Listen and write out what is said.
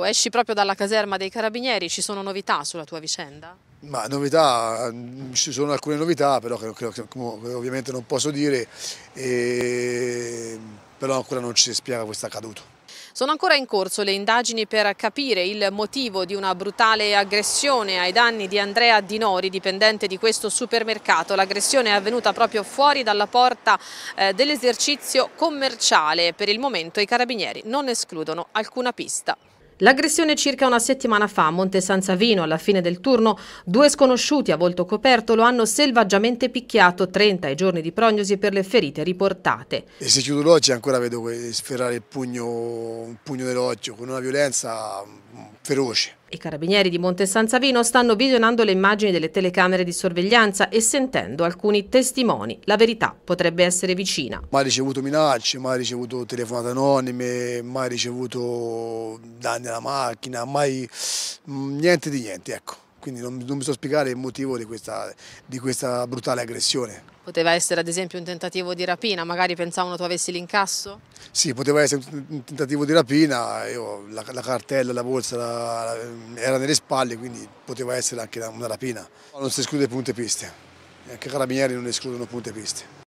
Ecco, esci proprio dalla caserma dei carabinieri, ci sono novità sulla tua vicenda? Ma novità, mm, ci sono alcune novità però che, che, che ovviamente non posso dire, e, però ancora non ci si spiega questo accaduto. Sono ancora in corso le indagini per capire il motivo di una brutale aggressione ai danni di Andrea Di Nori, dipendente di questo supermercato. L'aggressione è avvenuta proprio fuori dalla porta eh, dell'esercizio commerciale. Per il momento i carabinieri non escludono alcuna pista. L'aggressione circa una settimana fa a Monte San Savino, alla fine del turno, due sconosciuti a volto coperto lo hanno selvaggiamente picchiato, 30 i giorni di prognosi per le ferite riportate. E se chiudo l'occhio ancora vedo sferrare il pugno, un pugno nell'occhio con una violenza mm, feroce. I carabinieri di Monte San Savino stanno visionando le immagini delle telecamere di sorveglianza e sentendo alcuni testimoni. La verità potrebbe essere vicina. Mai ricevuto minacce, mai ricevuto telefonate anonime, mai ricevuto danni alla macchina, mai mm, niente di niente, ecco. Quindi non, non mi so spiegare il motivo di questa, di questa brutale aggressione. Poteva essere ad esempio un tentativo di rapina, magari pensavano tu avessi l'incasso? Sì, poteva essere un tentativo di rapina, Io, la, la, cartella, la borsa la, era nelle spalle, quindi poteva essere anche una rapina. Non si esclude punte piste, anche i carabinieri non escludono punte piste.